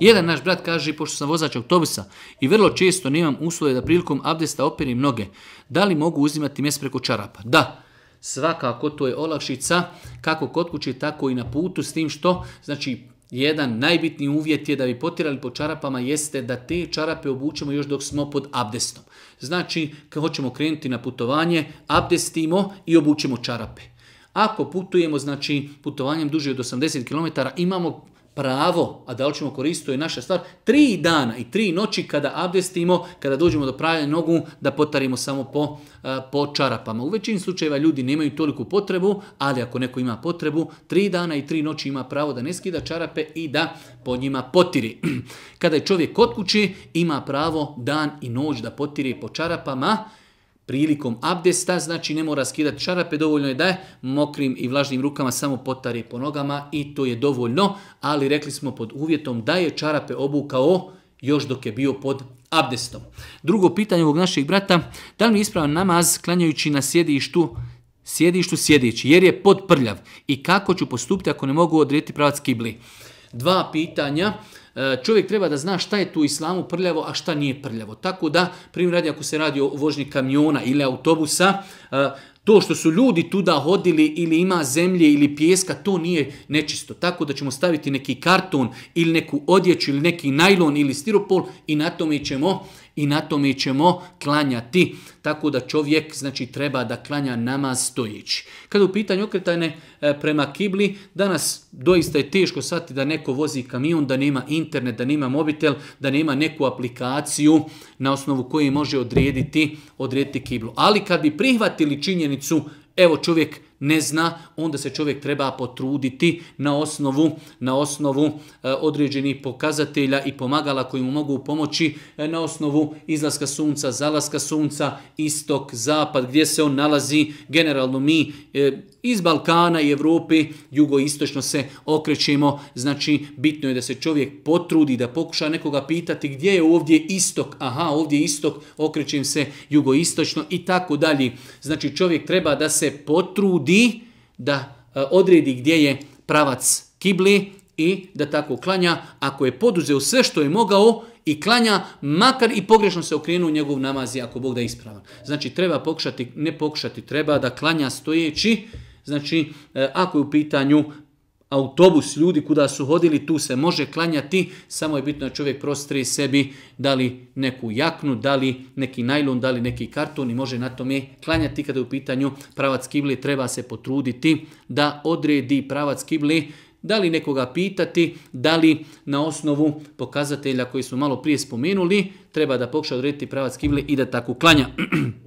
Jedan naš brat kaže, pošto sam vozač autobusa i vrlo često nemam uslove da prilikom abdesta operim noge, da li mogu uzimati mjes preko čarapa? Da, svakako to je olakšica kako kod kuće, tako i na putu s tim što, znači, jedan najbitni uvjet je da bi potirali po čarapama jeste da te čarape obučemo još dok smo pod abdestom. Znači, kad hoćemo krenuti na putovanje, abdestimo i obučemo čarape. Ako putujemo, znači putovanjem duže od 80 km, imamo pravo, a da li ćemo koristiti, je naša stvar, tri dana i tri noći kada abdestimo, kada dođemo do pranja nogu, da potarimo samo po, eh, po čarapama. U većini slučajeva ljudi nemaju toliku potrebu, ali ako neko ima potrebu, tri dana i tri noći ima pravo da ne skida čarape i da po njima potiri. Kada je čovjek kod kući, ima pravo dan i noć da potiri po čarapama, prilikom abdesta, znači ne mora skidati čarape, dovoljno je da je mokrim i vlažnim rukama samo potari po nogama i to je dovoljno, ali rekli smo pod uvjetom da je čarape obukao još dok je bio pod abdestom. Drugo pitanje ovog našeg brata, da li mi ispravan namaz klanjajući na sjedištu sjedištu sjedići jer je prljav i kako ću postupiti ako ne mogu odrijeti pravac kibli? Dva pitanja. E, čovjek treba da zna šta je tu islamu prljavo, a šta nije prljavo. Tako da, primjer radi, ako se radi o vožnji kamiona ili autobusa, e, to što su ljudi tuda hodili ili ima zemlje ili pjeska, to nije nečisto. Tako da ćemo staviti neki karton ili neku odjeću ili neki najlon ili stiropol i na tome ćemo i na tome ćemo klanjati. Tako da čovjek znači treba da klanja namaz stojići. Kada u pitanju okretanje e, prema kibli, danas doista je teško shvatiti da neko vozi kamion, da nema internet, da nema mobitel, da nema neku aplikaciju na osnovu koje može odrediti, odrediti kiblu. Ali kad bi prihvatili činjenicu, evo čovjek ne zna, onda se čovjek treba potruditi na osnovu, na osnovu e, određenih pokazatelja i pomagala koji mu mogu pomoći e, na osnovu izlaska sunca, zalaska sunca, istok, zapad, gdje se on nalazi, generalno mi e, iz Balkana i Europi jugoistočno se okrećemo, znači bitno je da se čovjek potrudi, da pokuša nekoga pitati gdje je ovdje istok, aha ovdje je istok, okrećem se jugoistočno i tako dalje. Znači čovjek treba da se potrudi ljudi da e, odredi gdje je pravac kibli i da tako klanja. Ako je poduzeo sve što je mogao i klanja, makar i pogrešno se u njegov namazi, ako Bog da ispravan. Znači, treba pokušati, ne pokušati, treba da klanja stojeći. Znači, e, ako je u pitanju autobus ljudi kuda su hodili, tu se može klanjati, samo je bitno da čovjek prostrije sebi da li neku jaknu, da li neki najlon, da li neki karton i može na tome klanjati kada je u pitanju pravac kibli, treba se potruditi da odredi pravac kibli, da li nekoga pitati, da li na osnovu pokazatelja koji smo malo prije spomenuli, treba da pokuša odrediti pravac kibli i da tako klanja.